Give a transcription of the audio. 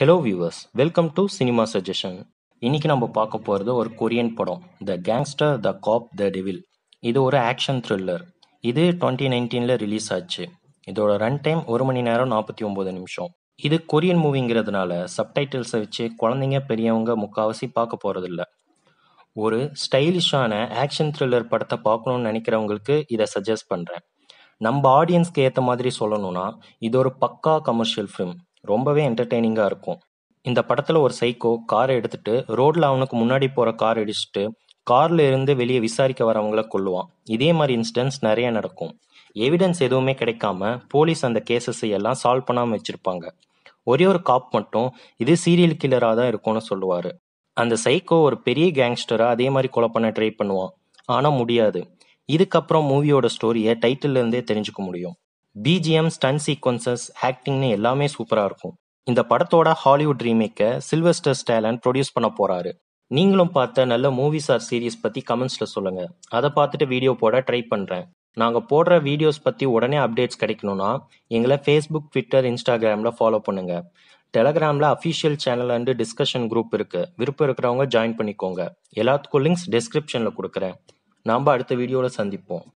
hello viewers welcome to cinema suggestion இன்னைக்கு நம்ம பார்க்க போகிறது ஒரு கொரியன் படம் த கேங்ஸ்டர் த காப் த டெவில் இது ஒரு ஆக்ஷன் த்ரில்லர் இது டுவெண்ட்டி நைன்டீனில் ரிலீஸ் ஆச்சு இதோட ரன் டைம் ஒரு மணி நேரம் நாற்பத்தி ஒம்பது நிமிஷம் இது கொரியன் மூவிங்கிறதுனால சப்டைட்டில்ஸை வச்சு குழந்தைங்க பெரியவங்க முக்காவாசி பார்க்க போகிறதில்ல ஒரு ஸ்டைலிஷான ஆக்ஷன் த்ரில்லர் படத்தை பார்க்கணும்னு நினைக்கிறவங்களுக்கு இதை சஜஸ்ட் பண்ணுறேன் நம்ம ஆடியன்ஸ்க்கு ஏற்ற மாதிரி சொல்லணும்னா இது ஒரு பக்கா கமர்ஷியல் ஃபிலிம் ரொம்பவே என்டர்டெய்னிங்காக இருக்கும் இந்த படத்தில் ஒரு சைக்கோ காரை எடுத்துட்டு ரோட்டில் அவனுக்கு முன்னாடி போகிற கார் அடிச்சுட்டு கார்ல இருந்து வெளியே விசாரிக்க வரவங்கள கொள்ளுவான் இதே மாதிரி இன்சிடென்ட்ஸ் நிறைய நடக்கும் எவிடன்ஸ் எதுவுமே கிடைக்காம போலீஸ் அந்த கேசஸை எல்லாம் சால்வ் பண்ணாமல் வச்சிருப்பாங்க ஒரே ஒரு காப் மட்டும் இது சீரியல் கில்லராக தான் இருக்கும்னு சொல்லுவார் அந்த சைக்கோ ஒரு பெரிய கேங்ஸ்டராக அதே மாதிரி கொலை பண்ண ட்ரை பண்ணுவான் ஆனால் முடியாது இதுக்கப்புறம் மூவியோட ஸ்டோரியை டைட்டில் இருந்தே தெரிஞ்சுக்க முடியும் பிஜிஎம் ஸ்டன் சீக்வன்சஸ் ஆக்டிங்னு எல்லாமே சூப்பராக இருக்கும் இந்த படத்தோட ஹாலிவுட் ரீமேக்கை சில்வஸ்டர் ஸ்டாலன் ப்ரொடியூஸ் பண்ண போகிறாரு நீங்களும் பார்த்த நல்ல மூவிஸ் ஆர் சீரீஸ் பற்றி கமெண்ட்ஸில் சொல்லுங்கள் அதை பார்த்துட்டு வீடியோ போட ட்ரை பண்ணுறேன் நாங்கள் போடுற வீடியோஸ் பற்றி உடனே அப்டேட்ஸ் கிடைக்கணும்னா எங்களை ஃபேஸ்புக் ட்விட்டர் இன்ஸ்டாகிராமில் ஃபாலோ பண்ணுங்கள் டெலகிராமில் official channel and discussion group இருக்குது விருப்பம் இருக்கிறவங்க ஜாயின் பண்ணிக்கோங்க எல்லாத்துக்கும் லிங்க்ஸ் டிஸ்கிரிப்ஷனில் கொடுக்குறேன் நாம் அடுத்த வீடியோவில் சந்திப்போம்